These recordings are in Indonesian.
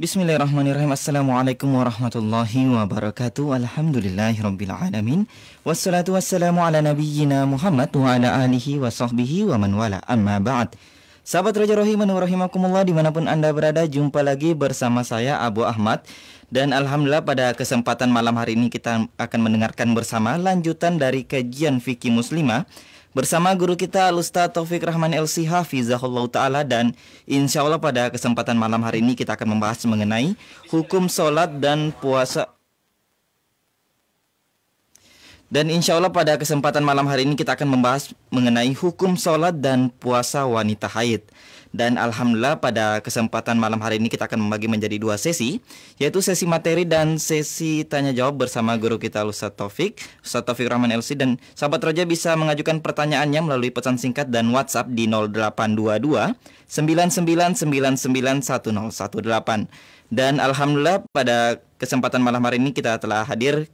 Bismillahirrahmanirrahim. Assalamualaikum warahmatullahi wabarakatuh. Alhamdulillahirrabbilalamin. Wassalatu wassalamu ala nabiyyina Muhammad wa ala alihi wa sahbihi wa man wala amma ba'd. Sahabat Raja Rohiman Rahimakumullah dimanapun Anda berada jumpa lagi bersama saya Abu Ahmad dan Alhamdulillah pada kesempatan malam hari ini kita akan mendengarkan bersama lanjutan dari kajian Fikih Muslimah bersama guru kita Lusta Taufik Rahman LC Hafizahullah Ta'ala dan insya Allah pada kesempatan malam hari ini kita akan membahas mengenai hukum sholat dan puasa dan insya Allah pada kesempatan malam hari ini kita akan membahas mengenai hukum sholat dan puasa wanita haid. Dan alhamdulillah pada kesempatan malam hari ini kita akan membagi menjadi dua sesi, yaitu sesi materi dan sesi tanya jawab bersama guru kita Ustaz Taufik, Ustaz Taufik Rahman LC dan sahabat Roja bisa mengajukan pertanyaannya melalui pesan singkat dan WhatsApp di 0822 999991018. Dan alhamdulillah pada kesempatan malam hari ini kita telah hadir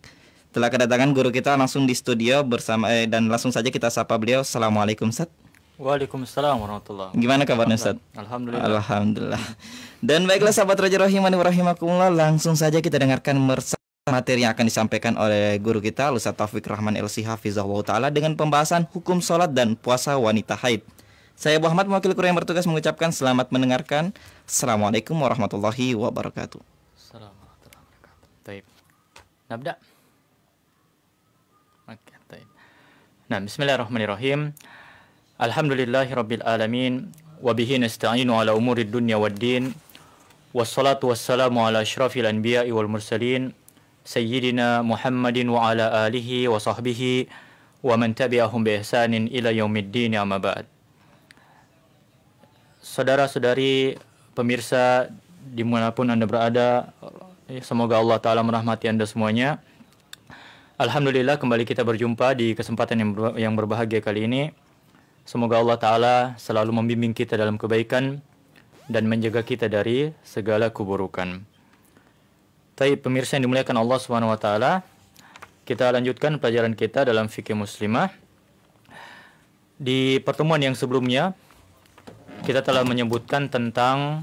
telah kedatangan guru kita langsung di studio bersama eh, dan langsung saja kita sapa beliau. Assalamualaikum Ustaz. Waalaikumsalam warahmatullahi wabarakatuh. Gimana kabarnya Ustaz? Alhamdulillah. Alhamdulillah. Dan baiklah sahabat Raja Rohimani rahimakumullah, langsung saja kita dengarkan materi yang akan disampaikan oleh guru kita Ustaz Taufik Rahman LC Hafizahullah taala dengan pembahasan hukum salat dan puasa wanita haid. Saya Muhammad mewakili guru yang bertugas mengucapkan selamat mendengarkan. Assalamualaikum warahmatullahi wabarakatuh. Assalamualaikum warahmatullahi wabarakatuh. Baik. Nabda. Oke, baik. Nah, bismillahirrahmanirrahim. Alhamdulillahi Rabbil Alamin Wabihi nasta'inu ala umuri dunya wa din Wassalatu wassalamu ala ashrafil anbiya'i wal mursalin Sayyidina Muhammadin wa ala alihi wa sahbihi Wa man tabi'ahum bi ihsanin ila yaumiddin ya ba'd Saudara-saudari pemirsa dimanapun anda berada Semoga Allah Ta'ala merahmati anda semuanya Alhamdulillah kembali kita berjumpa di kesempatan yang, yang berbahagia kali ini Semoga Allah Ta'ala selalu membimbing kita dalam kebaikan dan menjaga kita dari segala keburukan. Tapi pemirsa yang dimuliakan Allah Subhanahu kita lanjutkan pelajaran kita dalam fikih muslimah. Di pertemuan yang sebelumnya kita telah menyebutkan tentang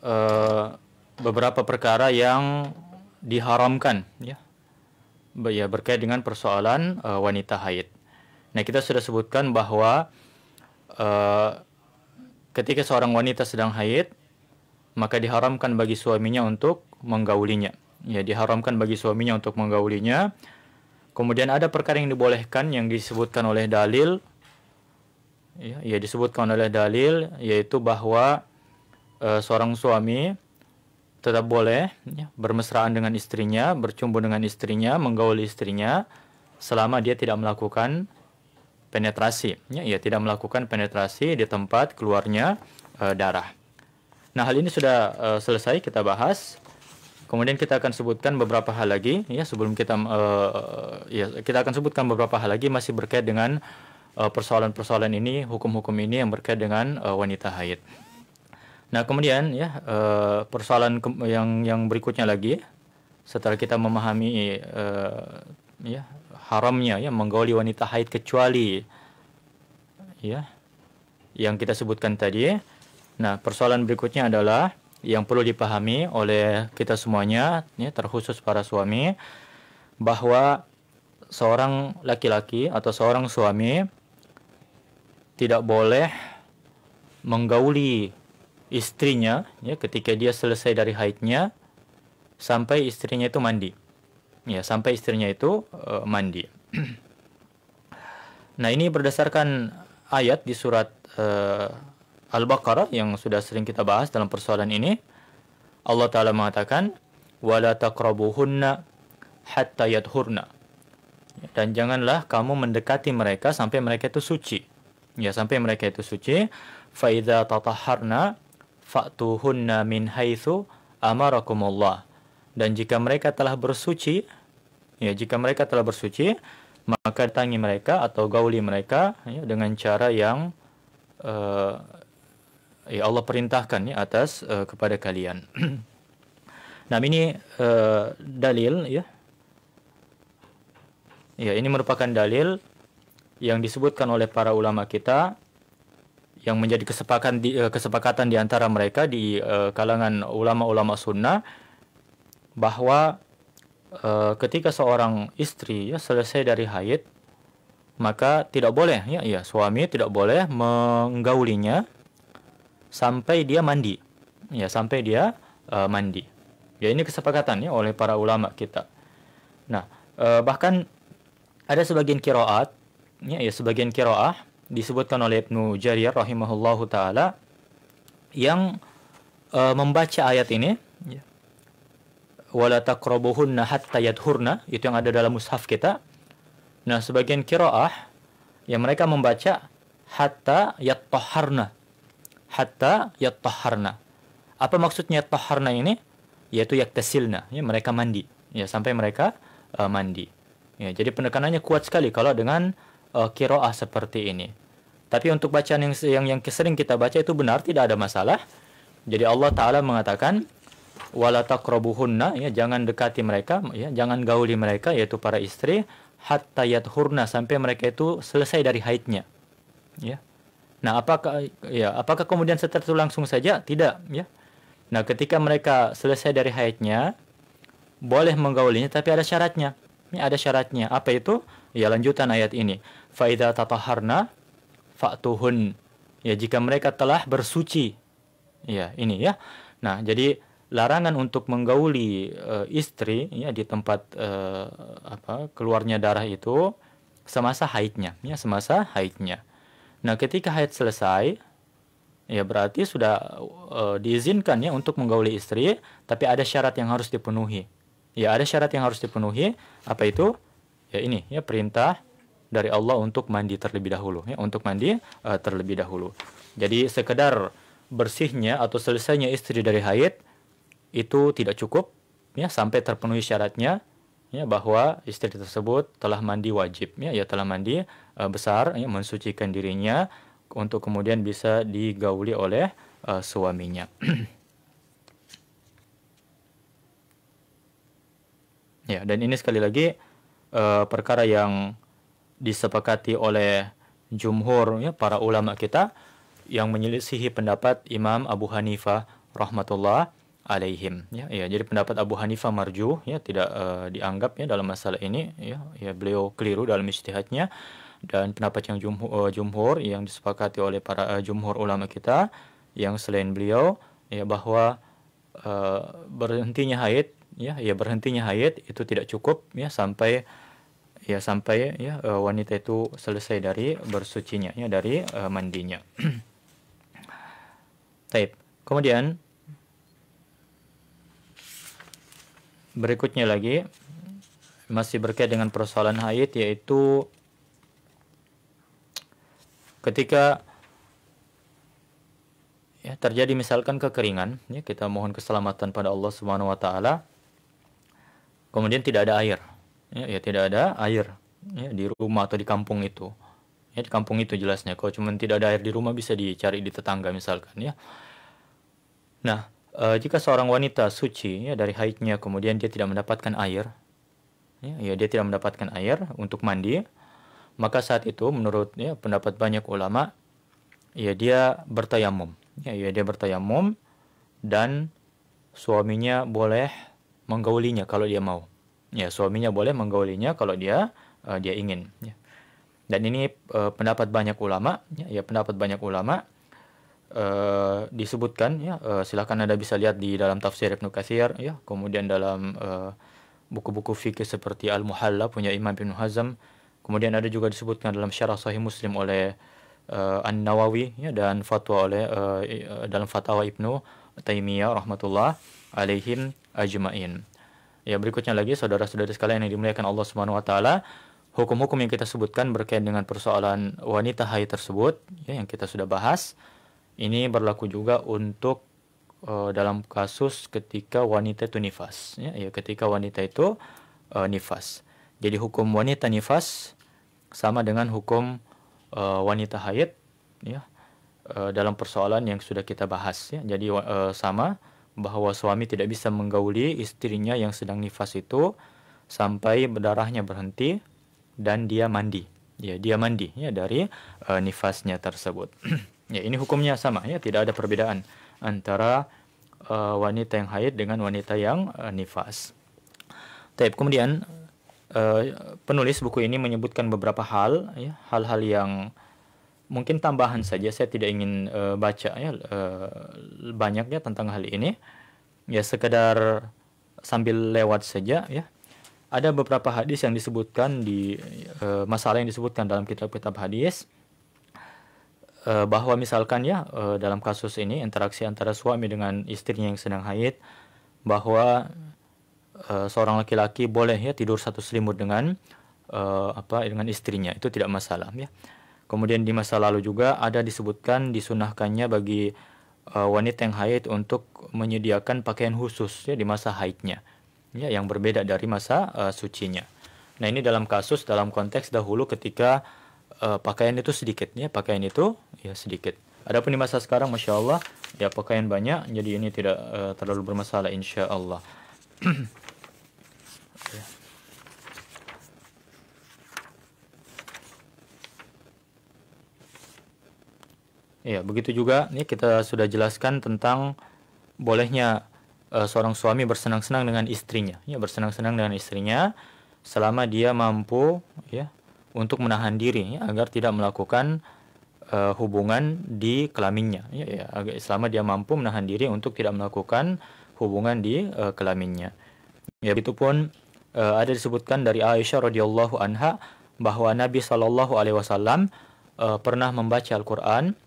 uh, beberapa perkara yang diharamkan ya. Ya berkait dengan persoalan uh, wanita haid. Nah, kita sudah sebutkan bahwa uh, ketika seorang wanita sedang haid, maka diharamkan bagi suaminya untuk menggaulinya. Ya, diharamkan bagi suaminya untuk menggaulinya. Kemudian ada perkara yang dibolehkan yang disebutkan oleh dalil. Ya, ya disebutkan oleh dalil yaitu bahwa uh, seorang suami tetap boleh ya, bermesraan dengan istrinya, bercumbu dengan istrinya, menggauli istrinya selama dia tidak melakukan penetrasi. Ya, ia tidak melakukan penetrasi di tempat keluarnya e, darah. Nah, hal ini sudah e, selesai kita bahas. Kemudian kita akan sebutkan beberapa hal lagi ya sebelum kita e, ya kita akan sebutkan beberapa hal lagi masih berkait dengan persoalan-persoalan ini, hukum-hukum ini yang berkait dengan wanita haid. Nah, kemudian ya persoalan yang yang berikutnya lagi setelah kita memahami ya haramnya ya menggauli wanita haid kecuali ya yang kita sebutkan tadi. Nah, persoalan berikutnya adalah yang perlu dipahami oleh kita semuanya, ya, terkhusus para suami, bahwa seorang laki-laki atau seorang suami tidak boleh menggauli istrinya ya, ketika dia selesai dari haidnya sampai istrinya itu mandi ya sampai istrinya itu uh, mandi. nah, ini berdasarkan ayat di surat uh, Al-Baqarah yang sudah sering kita bahas dalam persoalan ini. Allah taala mengatakan wala taqrabuhunna hatta yadhurna. Ya, dan janganlah kamu mendekati mereka sampai mereka itu suci. Ya, sampai mereka itu suci. Fa tataharna fa'tuhunna min haitsu amarakumullah. Dan jika mereka telah bersuci, ya jika mereka telah bersuci, maka tangi mereka atau gauli mereka ya, dengan cara yang uh, ya Allah perintahkan ya atas uh, kepada kalian. nah ini uh, dalil ya. Ya ini merupakan dalil yang disebutkan oleh para ulama kita yang menjadi kesepakatan di, kesepakatan di antara mereka di uh, kalangan ulama-ulama sunnah bahwa e, ketika seorang istri ya selesai dari haid maka tidak boleh ya ya suami tidak boleh menggaulinya sampai dia mandi ya sampai dia e, mandi ya ini kesepakatannya oleh para ulama kita nah e, bahkan ada sebagian kiroat ya, ya sebagian kiroah disebutkan oleh Ibnu Jarir rahimahullahu taala yang e, membaca ayat ini ya, wala taqrabuhunna hatta yadhurna itu yang ada dalam mushaf kita. Nah, sebagian kiroah yang mereka membaca hatta yattahharna. Hatta yattahharna. Apa maksudnya yattahharna ini? Yaitu yaktasilna, ya mereka mandi. Ya sampai mereka uh, mandi. Ya, jadi penekanannya kuat sekali kalau dengan uh, eh, kiroah seperti ini. Tapi untuk bacaan yang, yang yang sering kita baca itu benar tidak ada masalah. Jadi Allah Taala mengatakan wala ya jangan dekati mereka ya jangan gauli mereka yaitu para istri hatta yathurna sampai mereka itu selesai dari haidnya ya nah apakah ya apakah kemudian setelah itu langsung saja tidak ya nah ketika mereka selesai dari haidnya boleh menggaulinya tapi ada syaratnya ini ada syaratnya apa itu ya lanjutan ayat ini faida tataharna fa'tuhun ya jika mereka telah bersuci ya ini ya nah jadi larangan untuk menggauli e, istri ya di tempat e, apa keluarnya darah itu semasa haidnya ya semasa haidnya. Nah, ketika haid selesai ya berarti sudah e, diizinkan ya untuk menggauli istri, tapi ada syarat yang harus dipenuhi. Ya, ada syarat yang harus dipenuhi. Apa itu? Ya ini, ya perintah dari Allah untuk mandi terlebih dahulu ya, untuk mandi e, terlebih dahulu. Jadi sekedar bersihnya atau selesainya istri dari haid itu tidak cukup ya sampai terpenuhi syaratnya ya bahwa istri tersebut telah mandi wajib ya, ya telah mandi uh, besar ya, mensucikan dirinya untuk kemudian bisa digauli oleh uh, suaminya. ya, dan ini sekali lagi uh, perkara yang disepakati oleh jumhur ya para ulama kita yang menyelisihi pendapat Imam Abu Hanifah rahmatullah alaihim ya ya jadi pendapat Abu Hanifah marju ya tidak uh, dianggap ya dalam masalah ini ya ya beliau keliru dalam istihatnya dan pendapat yang jumhur, uh, eh, jumhur yang disepakati oleh para uh, jumhur ulama kita yang selain beliau ya bahwa uh, berhentinya haid ya ya berhentinya haid itu tidak cukup ya sampai ya sampai ya uh, wanita itu selesai dari bersucinya ya dari uh, mandinya. Taib. Kemudian berikutnya lagi masih berkait dengan persoalan haid yaitu ketika ya terjadi misalkan kekeringan ya kita mohon keselamatan pada Allah Subhanahu wa taala kemudian tidak ada air ya, ya tidak ada air ya, di rumah atau di kampung itu ya di kampung itu jelasnya kalau cuma tidak ada air di rumah bisa dicari di tetangga misalkan ya nah uh, jika seorang wanita suci ya, dari haidnya kemudian dia tidak mendapatkan air, ya, ya dia tidak mendapatkan air untuk mandi, maka saat itu menurut ya, pendapat banyak ulama, ya dia bertayamum, ya, ya dia bertayamum dan suaminya boleh menggaulinya kalau dia mau, ya suaminya boleh menggaulinya kalau dia uh, dia ingin. Ya. Dan ini uh, pendapat banyak ulama, ya, ya pendapat banyak ulama uh, disebutkan ya uh, eh, silahkan anda bisa lihat di dalam tafsir Ibnu Katsir ya kemudian dalam eh, buku-buku uh, fikih seperti Al Muhalla punya Imam Ibnu Hazm kemudian ada juga disebutkan dalam Syarah Sahih Muslim oleh uh, An Nawawi ya dan fatwa oleh uh, dalam fatwa Ibnu Taimiyah rahmatullah alaihim ajmain ya berikutnya lagi saudara saudara sekalian yang dimuliakan Allah Subhanahu wa taala hukum-hukum yang kita sebutkan berkaitan dengan persoalan wanita haid tersebut ya yang kita sudah bahas ini berlaku juga untuk uh, dalam kasus ketika wanita itu nifas, ya, ya ketika wanita itu uh, nifas. Jadi hukum wanita nifas sama dengan hukum uh, wanita haid, ya, uh, dalam persoalan yang sudah kita bahas. Ya. Jadi uh, sama bahwa suami tidak bisa menggauli istrinya yang sedang nifas itu sampai berdarahnya berhenti dan dia mandi. Ya, dia mandi ya dari uh, nifasnya tersebut. Ya, ini hukumnya sama ya, tidak ada perbedaan antara uh, wanita yang haid dengan wanita yang uh, nifas. Tapi kemudian uh, penulis buku ini menyebutkan beberapa hal ya, hal-hal yang mungkin tambahan saja saya tidak ingin uh, baca ya uh, banyaknya tentang hal ini. Ya sekedar sambil lewat saja ya. Ada beberapa hadis yang disebutkan di uh, masalah yang disebutkan dalam kitab-kitab hadis. Eh, bahwa misalkan ya eh, dalam kasus ini interaksi antara suami dengan istrinya yang sedang haid bahwa eh, seorang laki-laki boleh ya tidur satu selimut dengan apa dengan istrinya itu tidak masalah ya. Kemudian di masa lalu juga ada disebutkan disunahkannya bagi wanita yang haid untuk menyediakan pakaian khusus ya di masa haidnya ya yang berbeda dari masa uh, sucinya. Nah, ini dalam kasus dalam konteks dahulu ketika uh, pakaian itu sedikit, ya pakaian itu ya sedikit Adapun di masa sekarang Masya Allah ya pakaian banyak jadi ini tidak uh, terlalu bermasalah Insya Allah ya. begitu juga ini kita sudah jelaskan tentang bolehnya uh, seorang suami bersenang-senang dengan istrinya. Ya, bersenang-senang dengan istrinya selama dia mampu ya untuk menahan diri agar tidak melakukan uh, hubungan di kelaminnya ya, ya agar selama dia mampu menahan diri untuk tidak melakukan hubungan di uh, kelaminnya ya begitupun uh, ada disebutkan dari Aisyah radhiyallahu anha bahwa Nabi Shallallahu alaihi wasallam uh, pernah membaca Al-Qur'an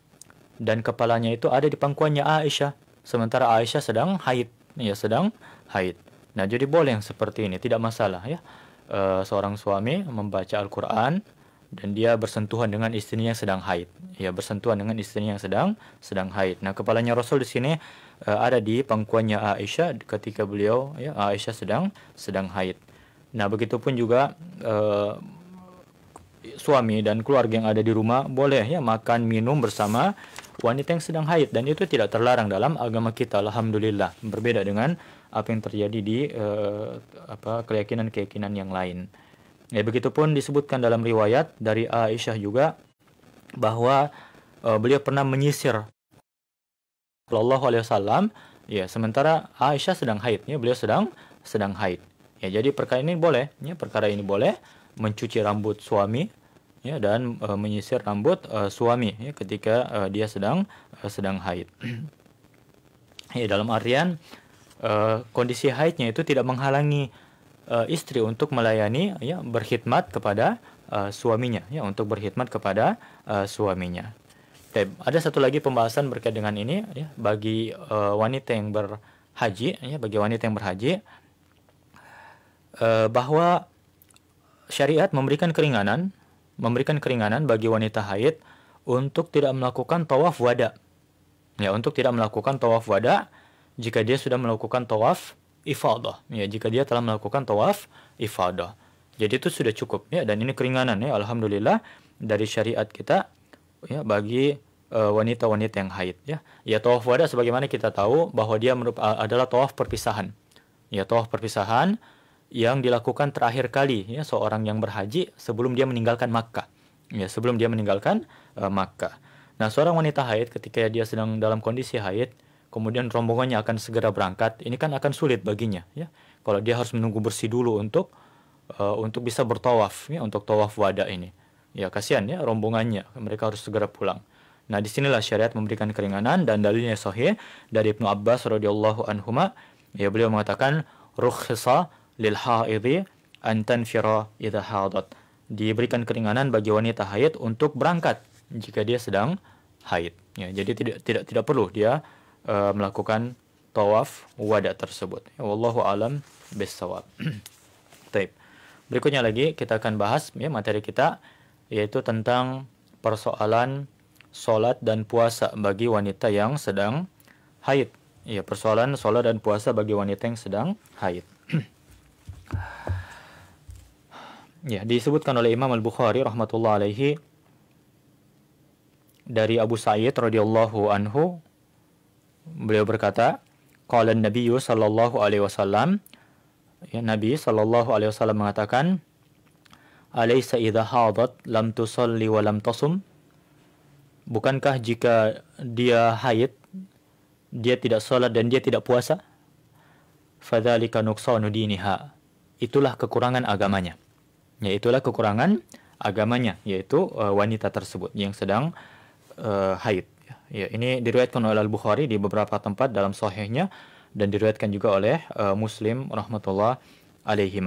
dan kepalanya itu ada di pangkuannya Aisyah sementara Aisyah sedang haid ya sedang haid nah jadi boleh yang seperti ini tidak masalah ya uh, seorang suami membaca Al-Quran dan dia bersentuhan dengan istrinya yang sedang haid. Ya, bersentuhan dengan istrinya yang sedang sedang haid. Nah, kepalanya Rasul di sini uh, ada di pangkuannya Aisyah ketika beliau ya Aisyah sedang sedang haid. Nah, begitupun juga uh, suami dan keluarga yang ada di rumah boleh ya makan minum bersama wanita yang sedang haid dan itu tidak terlarang dalam agama kita alhamdulillah berbeda dengan apa yang terjadi di uh, apa keyakinan-keyakinan yang lain. Ya begitupun disebutkan dalam riwayat dari Aisyah juga bahwa uh, beliau pernah menyisir Shallallahu wasallam ya sementara Aisyah sedang haid ya beliau sedang sedang haid. Ya jadi perkara ini boleh ya perkara ini boleh mencuci rambut suami ya dan uh, menyisir rambut uh, suami ya ketika uh, dia sedang uh, sedang haid. ya dalam artian uh, kondisi haidnya itu tidak menghalangi uh, istri untuk melayani ya berkhidmat kepada uh, suaminya ya untuk berkhidmat kepada uh, suaminya. Dan ada satu lagi pembahasan berkait dengan ini ya bagi uh, wanita yang berhaji ya bagi wanita yang berhaji uh, bahwa syariat memberikan keringanan memberikan keringanan bagi wanita haid untuk tidak melakukan tawaf wada. Ya, untuk tidak melakukan tawaf wada jika dia sudah melakukan tawaf ifadah ya jika dia telah melakukan tawaf ifadah jadi itu sudah cukup ya dan ini keringanan ya alhamdulillah dari syariat kita ya bagi eh, wanita-wanita uh, yang haid ya ya tawaf wada sebagaimana kita tahu bahwa dia eh, adalah tawaf perpisahan ya tawaf perpisahan yang dilakukan terakhir kali ya seorang yang berhaji sebelum dia meninggalkan Makkah ya sebelum dia meninggalkan uh, Makkah. Nah, seorang wanita haid ketika dia sedang dalam kondisi haid kemudian rombongannya akan segera berangkat, ini kan akan sulit baginya ya. Kalau dia harus menunggu bersih dulu untuk uh, untuk bisa bertawaf ya untuk tawaf wada ini. Ya kasihan ya rombongannya, mereka harus segera pulang. Nah, disinilah syariat memberikan keringanan dan dalilnya sahih dari Ibnu Abbas radhiyallahu anhuma. Ya beliau mengatakan rukhsa lil haidhi an tanfira idha hadat. Diberikan keringanan bagi wanita haid untuk berangkat jika dia sedang haid. Ya, jadi tidak tidak tidak perlu dia e, melakukan tawaf wada tersebut. Ya, wallahu alam bisawab. Taib. Berikutnya lagi kita akan bahas ya materi kita yaitu tentang persoalan sholat dan puasa bagi wanita yang sedang haid. Ya, persoalan sholat dan puasa bagi wanita yang sedang haid. ya, disebutkan oleh Imam Al-Bukhari rahmatullah alaihi dari Abu Sa'id radhiyallahu anhu Beliau berkata, Qala Nabi sallallahu alaihi wasallam, ya, Nabi sallallahu alaihi wasallam mengatakan, "Alaisa idza hadat lam tusalli wa lam tasum?" Bukankah jika dia haid, dia tidak salat dan dia tidak puasa? Fadzalika nuqsanu diniha. Itulah kekurangan agamanya. ya itulah kekurangan agamanya, yaitu uh, wanita tersebut yang sedang uh, haid. Ya, ini diriwayatkan oleh Al-Bukhari di beberapa tempat dalam sahihnya dan diriwayatkan juga oleh uh, Muslim rahmatullah alaihi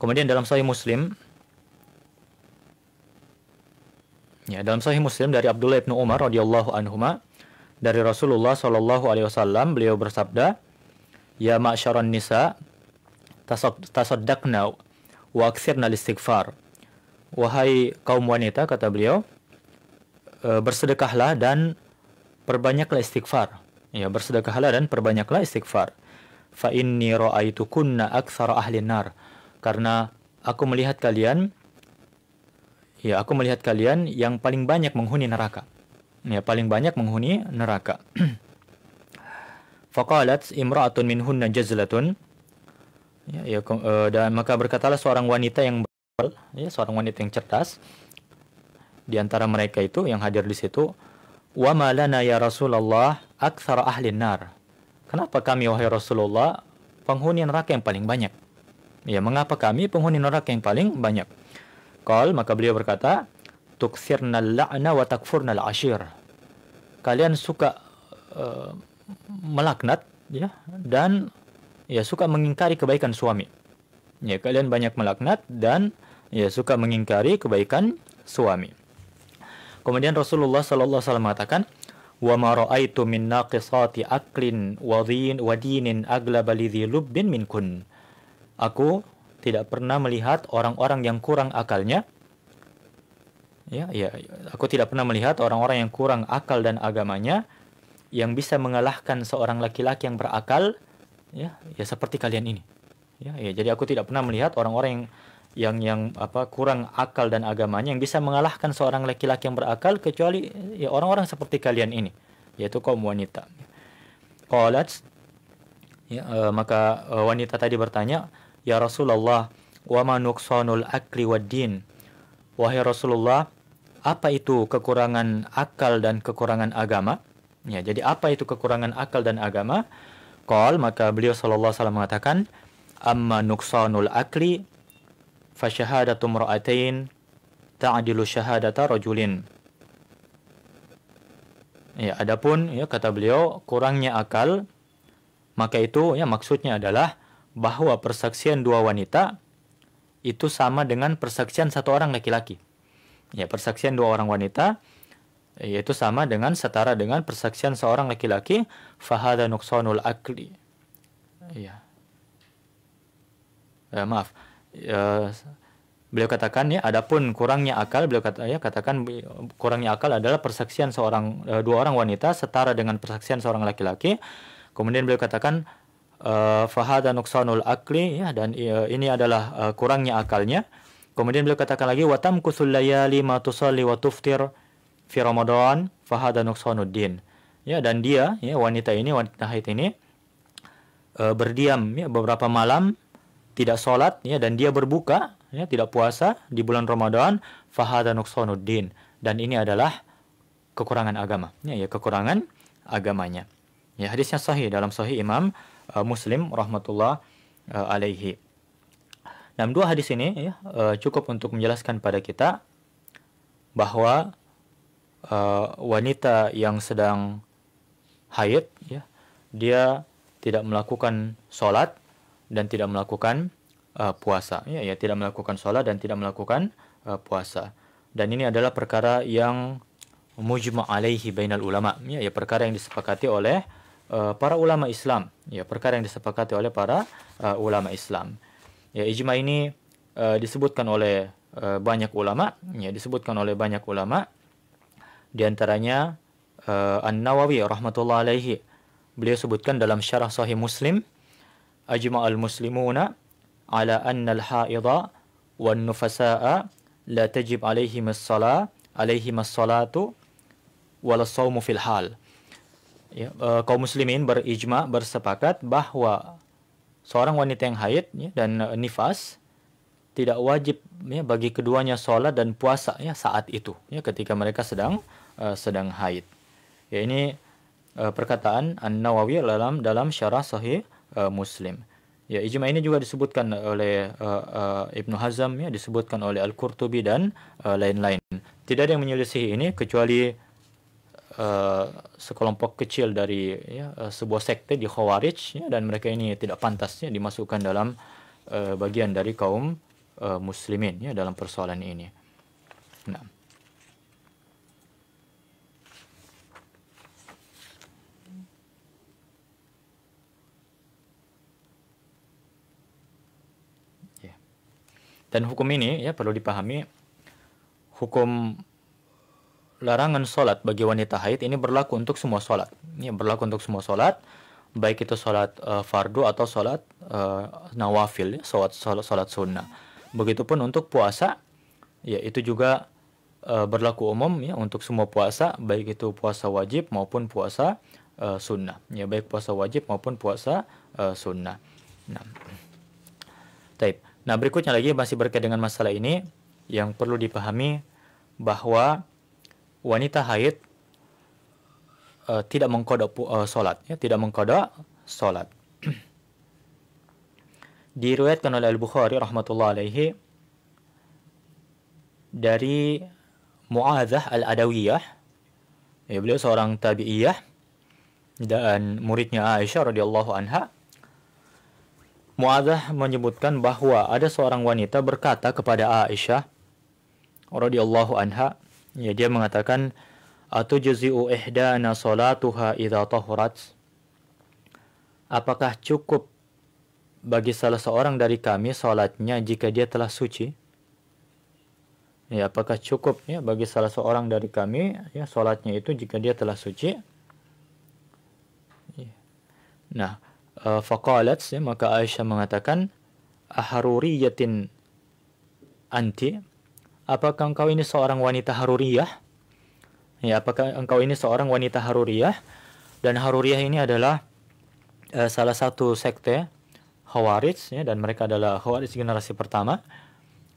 Kemudian dalam sahih Muslim Ya, dalam sahih Muslim dari Abdullah bin Umar radhiyallahu anhuma dari Rasulullah sallallahu alaihi wasallam beliau bersabda, "Ya ma'syaron nisa, tasaddaqna wa aktsirna istighfar." Wahai kaum wanita kata beliau, e, bersedekahlah dan perbanyaklah istighfar. Ya, bersedekahlah dan perbanyaklah istighfar. Fa inni ra'aitukunna aktsara ahli nar. Karena aku melihat kalian ya aku melihat kalian yang paling banyak menghuni neraka. Ya, paling banyak menghuni neraka. Faqalat imra'atun minhunna jazlatun. Ya, ya, eh, dan maka berkatalah seorang wanita yang ya, seorang wanita yang cerdas di antara mereka itu yang hadir di situ wa malana ya Rasulullah akthar ahli nar. Kenapa kami wahai Rasulullah penghuni neraka yang paling banyak? Ya, mengapa kami penghuni neraka yang paling banyak? kal maka beliau berkata, tuksirna la'na wa takfurnal ashir. Kalian suka uh, melaknat ya dan ya suka mengingkari kebaikan suami. Ya, kalian banyak melaknat dan ya suka mengingkari kebaikan suami. Kemudian Rasulullah Shallallahu Alaihi Wasallam mengatakan, wa min naqisati aklin wa wadinin agla dinin lubbin minkun. Aku tidak pernah melihat orang-orang yang kurang akalnya. Ya, ya, aku tidak pernah melihat orang-orang yang kurang akal dan agamanya yang bisa mengalahkan seorang laki-laki yang berakal ya, ya seperti kalian ini. Ya, ya, jadi aku tidak pernah melihat orang-orang yang yang yang apa kurang akal dan agamanya yang bisa mengalahkan seorang laki-laki yang berakal kecuali ya orang-orang seperti kalian ini yaitu kaum wanita. Qalat ya, uh, maka uh, wanita tadi bertanya, "Ya Rasulullah, wa ma nuqsanul akli wad-din?" Wahai Rasulullah, apa itu kekurangan akal dan kekurangan agama? Ya, jadi apa itu kekurangan akal dan agama? Qal maka beliau sallallahu alaihi wasallam mengatakan, "Amma nuqsanul akli fasyahadatu mar'atain ta'dilu syahadata rajulin. Ya, adapun ya kata beliau kurangnya akal maka itu ya maksudnya adalah bahwa persaksian dua wanita itu sama dengan persaksian satu orang laki-laki. Ya, persaksian dua orang wanita yaitu sama dengan setara dengan persaksian seorang laki-laki fahada nuqsanul akli. Ya. Eh, maaf. Ya, beliau katakan ya adapun kurangnya akal beliau kata ya katakan kurangnya akal adalah persaksian seorang e, dua orang wanita setara dengan persaksian seorang laki-laki kemudian beliau katakan e, fahad nuksanul akli ya dan e, ini adalah e, kurangnya akalnya kemudian beliau katakan lagi watam kusulayali matusali watuftir fi ramadan fahada din ya dan dia ya wanita ini wanita haid ini e, berdiam ya beberapa malam tidak sholat ya dan dia berbuka ya tidak puasa di bulan Ramadan fahada nuqsanuddin dan ini adalah kekurangan agama ya, ya kekurangan agamanya ya hadisnya sahih dalam sahih Imam uh, Muslim rahmatullah uh, alaihi nah dua hadis ini ya, uh, cukup untuk menjelaskan pada kita bahwa uh, wanita yang sedang haid ya dia tidak melakukan sholat dan tidak melakukan uh, puasa. Ya, ya tidak melakukan sholat dan tidak melakukan uh, puasa. Dan ini adalah perkara yang mujma' alaihi bainal ulama. Ya, ya perkara yang disepakati oleh uh, para ulama Islam. Ya, perkara yang disepakati oleh para uh, ulama Islam. Ya, ijma ini uh, disebutkan oleh uh, banyak ulama, ya disebutkan oleh banyak ulama di antaranya uh, An-Nawawi rahmatullah alaihi. Beliau sebutkan dalam Syarah Sahih Muslim ajma'al muslimuna ala annal al-haidha wan nufasa'a la tajib alaihim as-salah alaihim as-salatu wal sawmu fil hal. Ya, e, kaum muslimin berijma bersepakat bahwa seorang wanita yang haid ya, dan e, nifas tidak wajib ya, bagi keduanya sholat dan puasa ya saat itu ya ketika mereka sedang uh, sedang haid ya ini uh, perkataan An Nawawi dalam dalam syarah Sahih uh, Muslim. Ya, ijma ini juga disebutkan oleh uh, uh, Ibnu Hazm ya, disebutkan oleh Al-Qurtubi dan lain-lain. Uh, Tidak ada yang menyelisihi ini kecuali uh, sekelompok kecil dari ya, uh, sebuah sekte di Khawarij ya, dan mereka ini tidak pantasnya dimasukkan dalam uh, bagian dari kaum uh, muslimin ya dalam persoalan ini. Nah, Dan hukum ini ya perlu dipahami hukum larangan sholat bagi wanita haid ini berlaku untuk semua sholat. Ini berlaku untuk semua sholat, baik itu sholat uh, fardu atau sholat uh, nawafil, ya, sholat, sholat sholat sunnah. Begitupun untuk puasa, ya itu juga uh, berlaku umum ya untuk semua puasa, baik itu puasa wajib maupun puasa uh, sunnah. Ya baik puasa wajib maupun puasa uh, sunnah. Nah, Nah, berikutnya lagi masih berkait dengan masalah ini yang perlu dipahami bahwa wanita haid uh, tidak mengkodok uh, solat, ya, tidak mengkodok solat. Diriwayatkan oleh Al Bukhari rahmatullah alaihi dari Mu'adzah al Adawiyah, ya, beliau seorang tabi'iyah dan muridnya Aisyah radhiyallahu anha Mu'adzah menyebutkan bahwa ada seorang wanita berkata kepada Aisyah radhiyallahu anha, ya dia mengatakan atujzi'u ihdana salatuha idza tahurat. Apakah cukup bagi salah seorang dari kami salatnya jika dia telah suci? Ya, apakah cukup ya bagi salah seorang dari kami ya salatnya itu jika dia telah suci? Ya. Nah, uh, faqalat ya, maka Aisyah mengatakan ahruriyatin anti apakah engkau ini seorang wanita haruriyah ya apakah engkau ini seorang wanita haruriyah dan haruriyah ini adalah uh, salah satu sekte Khawarij ya dan mereka adalah Khawarij generasi pertama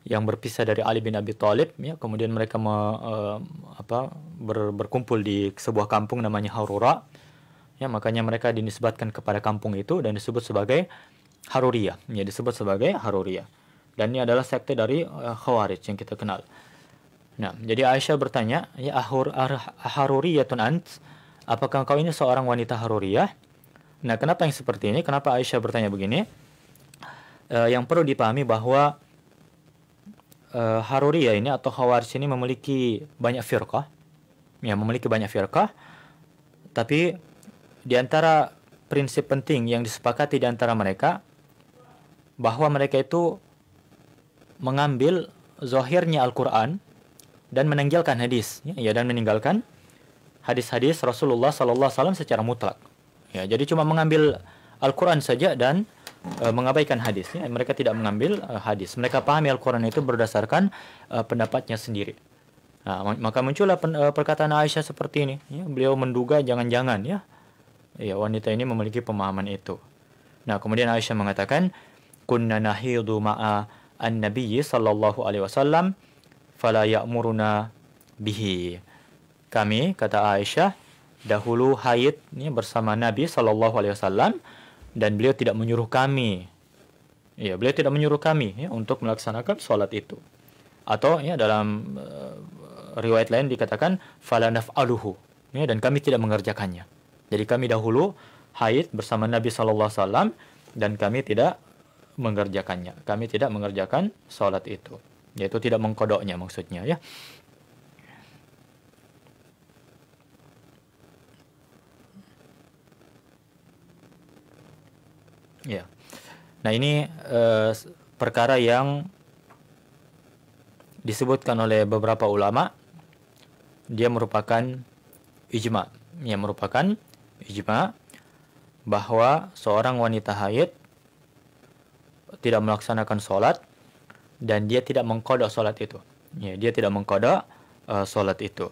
yang berpisah dari Ali bin Abi Thalib ya kemudian mereka me, uh, apa ber, berkumpul di sebuah kampung namanya Harura Ya, makanya mereka dinisbatkan kepada kampung itu dan disebut sebagai Haruria. Ya, disebut sebagai Haruria. Dan ini adalah sekte dari uh, Khawarij yang kita kenal. Nah, jadi Aisyah bertanya, "Ya ahur Haruria haruriyatun ant? Apakah kau ini seorang wanita haruria Nah, kenapa yang seperti ini? Kenapa Aisyah bertanya begini? uh, yang perlu dipahami bahwa uh, eh, Haruria ini atau khawarij ini memiliki banyak firqah. Ya, memiliki banyak firqah. Tapi di antara prinsip penting yang disepakati di antara mereka bahwa mereka itu mengambil zohirnya Al-Quran dan meninggalkan hadis, ya, ya dan meninggalkan hadis-hadis Rasulullah Sallallahu Alaihi Wasallam secara mutlak. Ya, jadi cuma mengambil Al-Quran saja dan e, mengabaikan hadis. Ya. Mereka tidak mengambil e, hadis. Mereka pahami Al-Quran itu berdasarkan e, pendapatnya sendiri. Nah, maka muncullah pen, e, perkataan Aisyah seperti ini. Ya. Beliau menduga jangan-jangan ya Ya, wanita ini memiliki pemahaman itu. Nah, kemudian Aisyah mengatakan, "Kunna nahidu ma'a an Nabiyyi sallallahu alaihi wasallam fala ya'muruna bihi." Kami, kata Aisyah, dahulu haid ini ya, bersama Nabi sallallahu alaihi wasallam dan beliau tidak menyuruh kami. Ya, beliau tidak menyuruh kami ya, untuk melaksanakan sholat itu. Atau ya dalam uh, riwayat lain dikatakan fala naf'aluhu ya, dan kami tidak mengerjakannya. Jadi kami dahulu haid bersama Nabi Shallallahu Alaihi Wasallam dan kami tidak mengerjakannya. Kami tidak mengerjakan sholat itu, yaitu tidak mengkodoknya maksudnya ya. Ya. Nah ini eh, perkara yang disebutkan oleh beberapa ulama. Dia merupakan ijma, yang merupakan ijma bahwa seorang wanita haid tidak melaksanakan sholat dan dia tidak mengkodok sholat itu. Ya, dia tidak mengkodok uh, eh, sholat itu.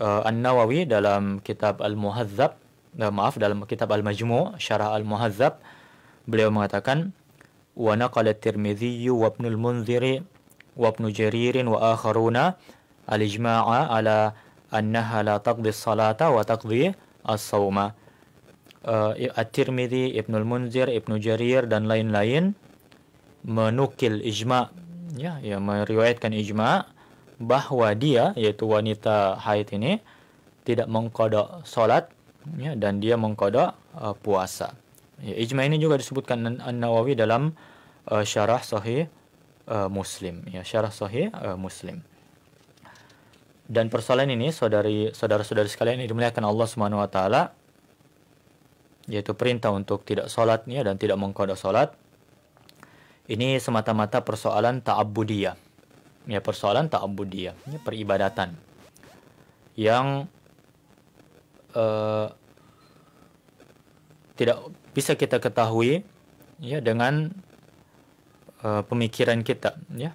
Uh, eh, An Nawawi dalam kitab Al Muhazzab, uh, eh, maaf dalam kitab Al Majmu, syarah Al Muhazzab, beliau mengatakan, wana naqala Tirmidzi wa Ibn al Munziri wa Ibnu Jarir wa akharuna al ijma'a ala annaha la taqdi salata wa taqdi as sawma uh, eh, at-tirmidzi ibnu munzir ibnu jarir dan lain-lain menukil ijma ya ya meriwayatkan ijma bahwa dia yaitu wanita haid ini tidak mengkodok salat ya dan dia mengkodok uh, puasa ya, ijma ini juga disebutkan an-nawawi dalam uh, syarah sahih uh, muslim ya syarah sahih uh, muslim dan persoalan ini saudari saudara-saudari sekalian ini dimuliakan Allah Subhanahu wa taala yaitu perintah untuk tidak salat ya dan tidak mengkodok salat. Ini semata-mata persoalan ta'abbudiyah. Ya persoalan ta'abbudiyah, ya, peribadatan. Yang uh, tidak bisa kita ketahui ya dengan uh, pemikiran kita ya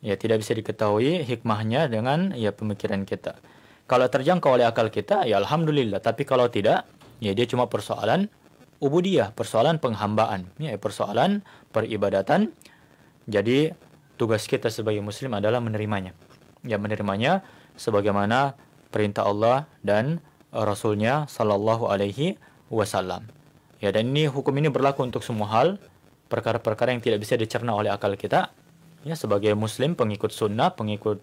Ya, tidak bisa diketahui hikmahnya dengan ya pemikiran kita. Kalau terjangkau oleh akal kita, ya alhamdulillah. Tapi kalau tidak, ya dia cuma persoalan ubudiyah, persoalan penghambaan, ya persoalan peribadatan. Jadi tugas kita sebagai muslim adalah menerimanya. Ya menerimanya sebagaimana perintah Allah dan Rasulnya Sallallahu Alaihi Wasallam. Ya dan ini hukum ini berlaku untuk semua hal, perkara-perkara yang tidak bisa dicerna oleh akal kita, ya sebagai muslim pengikut sunnah pengikut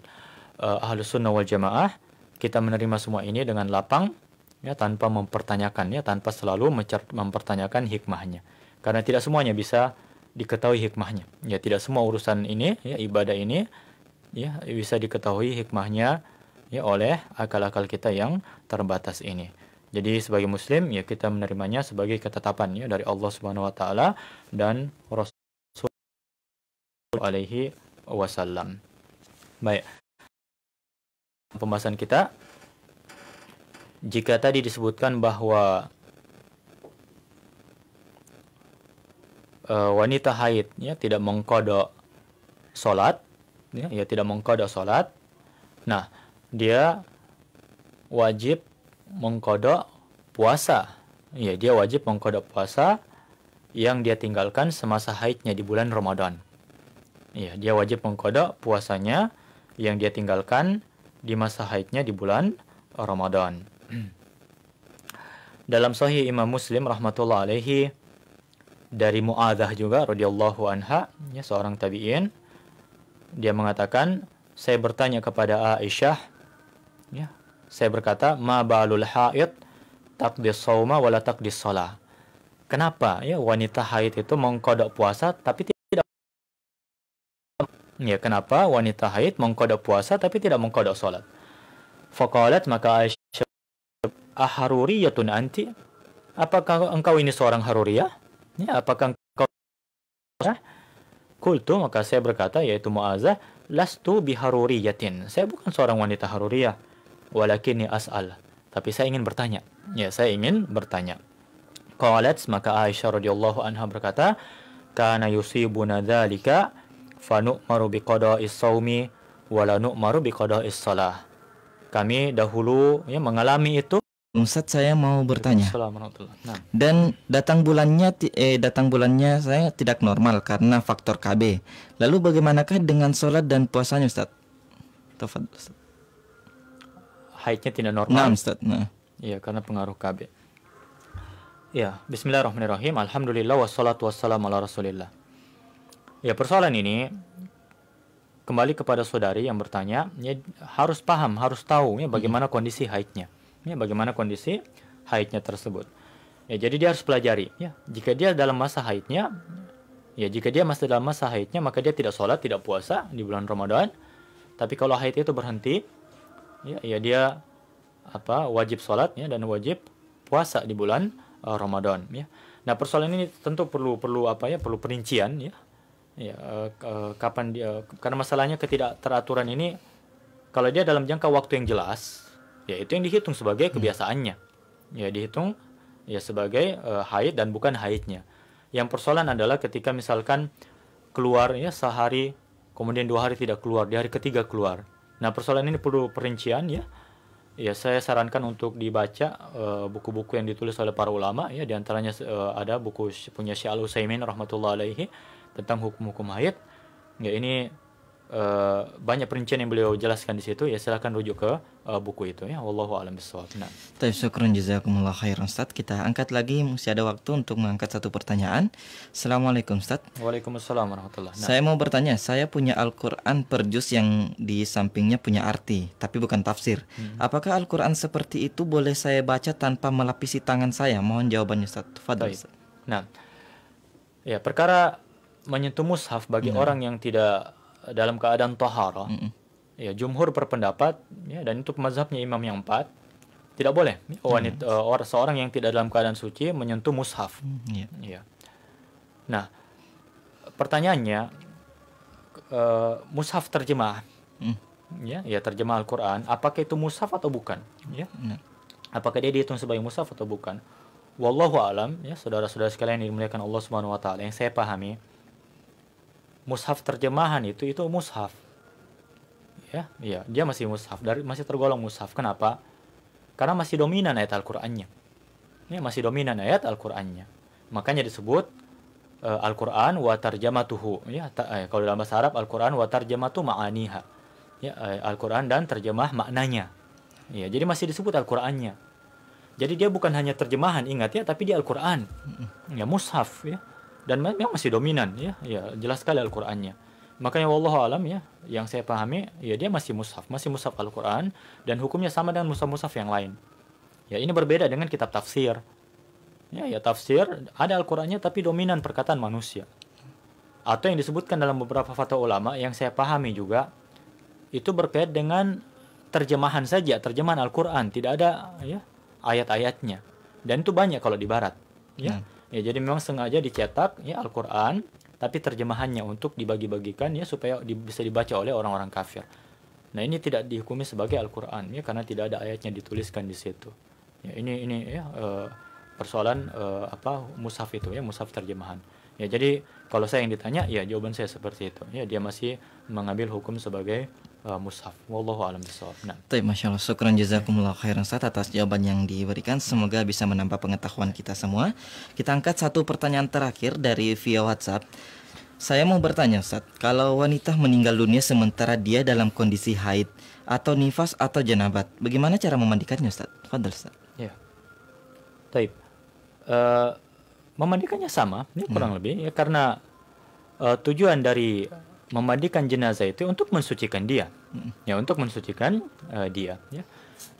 uh, ahlus sunnah wal jamaah kita menerima semua ini dengan lapang ya tanpa mempertanyakannya tanpa selalu mempertanyakan hikmahnya karena tidak semuanya bisa diketahui hikmahnya ya tidak semua urusan ini ya ibadah ini ya bisa diketahui hikmahnya ya oleh akal-akal kita yang terbatas ini jadi sebagai muslim ya kita menerimanya sebagai ketetapan ya dari Allah Subhanahu wa taala dan Rasul alaihi wasallam. Baik. Pembahasan kita jika tadi disebutkan bahwa uh, wanita haid ya tidak mengkodok salat ya, ya tidak mengkodok salat. Nah, dia wajib mengkodok puasa. Ya, dia wajib mengkodok puasa yang dia tinggalkan semasa haidnya di bulan Ramadan. Iya, dia wajib mengkodok puasanya yang dia tinggalkan di masa haidnya di bulan Ramadan. Dalam Sahih Imam Muslim rahmatullah alaihi dari Muadzah juga radhiyallahu anha, ya seorang tabi'in, dia mengatakan, "Saya bertanya kepada Aisyah, ya, saya berkata, ma balul haid taqdis sauma wala taqdis sholah. Kenapa ya wanita haid itu mengkodok puasa tapi tidak Ya, kenapa wanita haid mengkodok puasa tapi tidak mengkodok sholat? Fakalat maka Aisyah aharuriyatun anti? Apakah engkau ini seorang haruriyah? Ya, apakah engkau Kultu maka saya berkata yaitu Mu'azah lastu biharuriyatin. Saya bukan seorang wanita haruriyah. Walakinni as'al. Tapi saya ingin bertanya. Ya, saya ingin bertanya. Qalat maka Aisyah radhiyallahu anha berkata, kana yusibuna dzalika fa nu'maru is saumi wa la nu'maru is salah. Kami dahulu ya mengalami itu. Ustaz saya mau bertanya. Nah. Dan datang bulannya eh datang bulannya saya tidak normal karena faktor KB. Lalu bagaimanakah dengan sholat dan puasanya Ustaz? Tafadhol Ustaz. Haidnya tidak normal. Nah, Ustaz. Nah. Iya, karena pengaruh KB. Ya, bismillahirrahmanirrahim. Alhamdulillah wassalatu wassalamu ala Rasulillah. Ya persoalan ini kembali kepada saudari yang bertanya, ya harus paham, harus tahu ya bagaimana kondisi haidnya, ya bagaimana kondisi haidnya tersebut. Ya jadi dia harus pelajari. Ya jika dia dalam masa haidnya, ya jika dia masih dalam masa haidnya maka dia tidak sholat, tidak puasa di bulan Ramadan. Tapi kalau haid itu berhenti, ya, ya dia apa wajib sholat ya dan wajib puasa di bulan uh, Ramadan ya. Nah persoalan ini tentu perlu perlu apa ya perlu perincian ya Ya, uh, kapan dia karena masalahnya ketidakteraturan ini kalau dia dalam jangka waktu yang jelas, ya itu yang dihitung sebagai iya. kebiasaannya. Ya dihitung ya sebagai uh, haid dan bukan haidnya. Yang persoalan adalah ketika misalkan keluar ya sehari, kemudian dua hari tidak keluar, di hari ketiga keluar. Nah persoalan ini perlu perincian ya. Ya saya sarankan untuk dibaca buku-buku uh, yang ditulis oleh para ulama ya diantaranya uh, ada buku punya Syekh Al Utsaimin rahmatullah alaihi tentang hukum-hukum haid ya ini uh, banyak perincian yang beliau jelaskan di situ ya silahkan rujuk ke uh, buku itu ya wallahu alam bisawab nah Taib syukron jazakumullah khairan Ustaz kita angkat lagi masih ada waktu untuk mengangkat satu pertanyaan Assalamualaikum Ustaz Waalaikumsalam warahmatullah nah. saya mau bertanya saya punya Al-Quran per juz yang di sampingnya punya arti tapi bukan tafsir hmm. apakah Al-Quran seperti itu boleh saya baca tanpa melapisi tangan saya mohon jawabannya Ustaz Fadal nah ya perkara menyentuh mushaf bagi hmm. orang yang tidak eh, dalam keadaan tohara, hmm. ya jumhur berpendapat ya dan itu mazhabnya imam yang empat tidak boleh ya, wanita hmm. Eh, orang seorang yang tidak dalam keadaan suci menyentuh mushaf. Hmm, yeah. Ya. Iya. Nah, pertanyaannya uh, mushaf terjemah. Hmm. Ya, ya terjemah Al-Qur'an, apakah itu mushaf atau bukan? Ya. Hmm. Apakah dia dihitung sebagai mushaf atau bukan? Wallahu alam ya saudara-saudara sekalian yang dimuliakan Allah Subhanahu wa taala yang saya pahami mushaf terjemahan itu itu mushaf ya iya dia masih mushaf dari masih tergolong mushaf kenapa karena masih dominan ayat Al-Qur'annya ini masih dominan ayat Al-Qur'annya makanya disebut uh, Al-Qur'an wa tarjamatuhu ya ta, eh, kalau dalam bahasa Arab Al-Qur'an wa tarjamatu ma'aniha ya eh, Al-Qur'an dan terjemah maknanya ya jadi masih disebut Al-Qur'annya jadi dia bukan hanya terjemahan ingat ya tapi dia Al-Qur'an ya mushaf ya dan memang masih dominan ya ya jelas sekali Al-Qur'annya makanya wallahu alam ya yang saya pahami ya dia masih mushaf masih mushaf Al-Qur'an dan hukumnya sama dengan mushaf-mushaf yang lain ya ini berbeda dengan kitab tafsir ya ya tafsir ada Al-Qur'annya tapi dominan perkataan manusia atau yang disebutkan dalam beberapa fatwa ulama yang saya pahami juga itu berkait dengan terjemahan saja terjemahan Al-Qur'an tidak ada ya ayat-ayatnya dan itu banyak kalau di barat ya hmm Ya, jadi memang sengaja dicetak ya Al-Qur'an tapi terjemahannya untuk dibagi-bagikan ya supaya di, bisa dibaca oleh orang-orang kafir. Nah, ini tidak dihukumi sebagai Al-Qur'an ya karena tidak ada ayatnya dituliskan di situ. Ya, ini ini ya e, persoalan e, apa mushaf itu ya, mushaf terjemahan. Ya, jadi kalau saya yang ditanya ya jawaban saya seperti itu. Ya, dia masih mengambil hukum sebagai Eh, mushaf. Wallahu a'lam bishawab. Nah. Baik, masyaallah. Syukran jazakumullah khairan saat atas jawaban yang diberikan. Semoga bisa menambah pengetahuan kita semua. Kita angkat satu pertanyaan terakhir dari via WhatsApp. Saya mau bertanya Ustaz, kalau wanita meninggal dunia sementara dia dalam kondisi haid atau nifas atau janabat, bagaimana cara memandikannya Ustaz? Fadal Ustaz. Ya. Taib. Uh, memandikannya sama, Ini ya, kurang hmm. lebih ya karena uh, tujuan dari memandikan jenazah itu untuk mensucikan dia ya untuk mensucikan uh, dia ya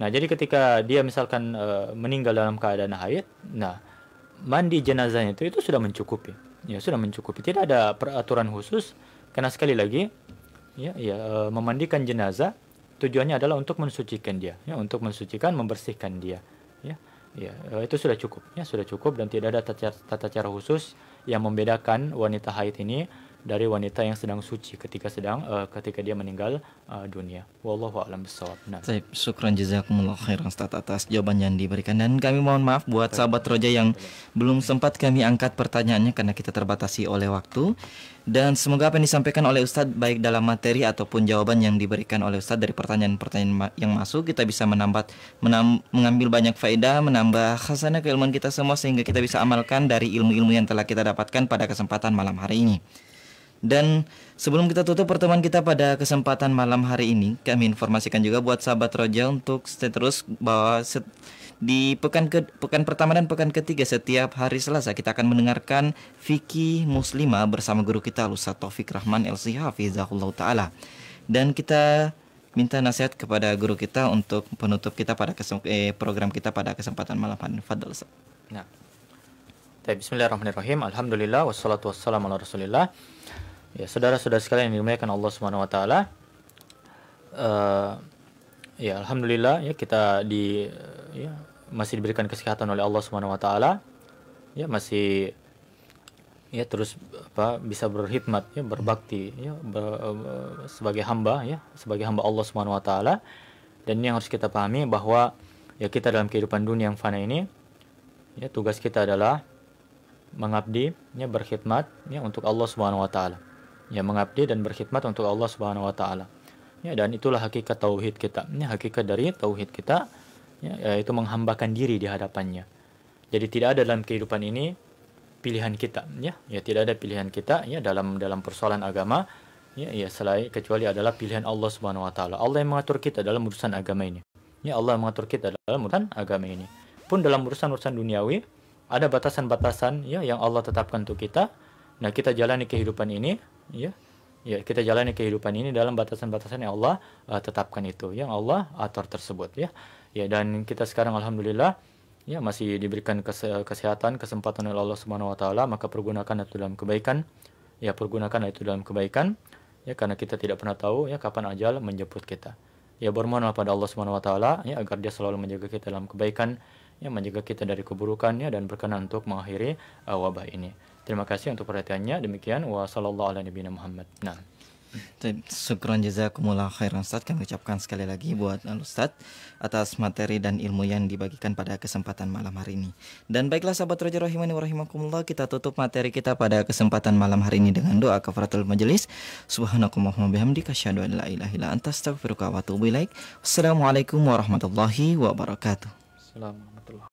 nah jadi ketika dia misalkan uh, meninggal dalam keadaan haid nah mandi jenazahnya itu itu sudah mencukupi ya sudah mencukupi tidak ada peraturan khusus karena sekali lagi ya ya uh, memandikan jenazah tujuannya adalah untuk mensucikan dia ya untuk mensucikan membersihkan dia ya ya itu sudah cukup ya sudah cukup dan tidak ada tata cara khusus yang membedakan wanita haid ini dari wanita yang sedang suci ketika sedang uh, ketika dia meninggal uh, dunia. Wallahu a'lam bissawab. Nah. Baik, syukran jazakumullah khairan Ustaz atas jawaban yang diberikan dan kami mohon maaf buat sahabat Roja yang belum sempat kami angkat pertanyaannya karena kita terbatasi oleh waktu. Dan semoga apa yang disampaikan oleh Ustadz baik dalam materi ataupun jawaban yang diberikan oleh Ustadz dari pertanyaan-pertanyaan yang masuk kita bisa menambah menam, mengambil banyak faedah, menambah khasana keilmuan kita semua sehingga kita bisa amalkan dari ilmu-ilmu yang telah kita dapatkan pada kesempatan malam hari ini. Dan sebelum kita tutup pertemuan kita pada kesempatan malam hari ini, kami informasikan juga buat sahabat Roja untuk stay terus bahwa di pekan ke pekan pertama dan pekan ketiga setiap hari Selasa kita akan mendengarkan Fikih Muslimah bersama guru kita Lusa Taufik Rahman LC Hafizahullah Ta'ala. Dan kita minta nasihat kepada guru kita untuk penutup kita pada kesem eh, program kita pada kesempatan malam hari. Fadl, Nah. Bismillahirrahmanirrahim. Alhamdulillah wassalatu wassalamu ala Rasulillah. Ya, saudara-saudara sekalian yang dimuliakan Allah Subhanahu wa taala. Uh, ya, alhamdulillah ya kita di ya, masih diberikan kesehatan oleh Allah Subhanahu wa taala. Ya, masih ya terus apa bisa berkhidmat ya berbakti ya ber, sebagai hamba ya sebagai hamba Allah Subhanahu wa taala. Dan ini yang harus kita pahami bahwa ya kita dalam kehidupan dunia yang fana ini ya tugas kita adalah mengabdi ya berkhidmat ya untuk Allah Subhanahu wa taala ya mengabdi dan berkhidmat untuk Allah Subhanahu wa taala. Ya dan itulah hakikat tauhid kita. Ini ya, hakikat dari tauhid kita ya, yaitu menghambakan diri di hadapannya. Jadi tidak ada dalam kehidupan ini pilihan kita ya. Ya tidak ada pilihan kita ya dalam dalam persoalan agama ya, ya selain kecuali adalah pilihan Allah Subhanahu wa taala. Allah yang mengatur kita dalam urusan agama ini. Ya Allah yang mengatur kita dalam urusan agama ini. Pun dalam urusan-urusan duniawi ada batasan-batasan ya yang Allah tetapkan untuk kita. Nah, kita jalani kehidupan ini ya ya kita jalani kehidupan ini dalam batasan-batasan yang Allah uh, tetapkan itu yang Allah atur tersebut ya ya dan kita sekarang alhamdulillah ya masih diberikan kesehatan kesempatan oleh Allah Subhanahu wa taala maka pergunakan itu dalam kebaikan ya pergunakan itu dalam kebaikan ya karena kita tidak pernah tahu ya kapan ajal menjemput kita ya bermohonlah pada Allah Subhanahu wa taala ya agar dia selalu menjaga kita dalam kebaikan ya menjaga kita dari keburukannya dan berkenan untuk mengakhiri uh, wabah ini Terima kasih untuk perhatiannya. Demikian wa ala nabiyina Muhammad. Nah. Syukron jazakumullah khairan Ustaz Kami ucapkan sekali lagi buat eh, Ustaz Atas materi dan ilmu yang dibagikan pada kesempatan malam hari ini Dan baiklah sahabat Roja Rahimani Warahimakumullah Kita tutup materi kita pada kesempatan malam hari ini Dengan doa kafaratul majelis Subhanakumullahumma bihamdika Asyadu an la ilaha anta astagfiruka wa atubu ilaik warahmatullahi wabarakatuh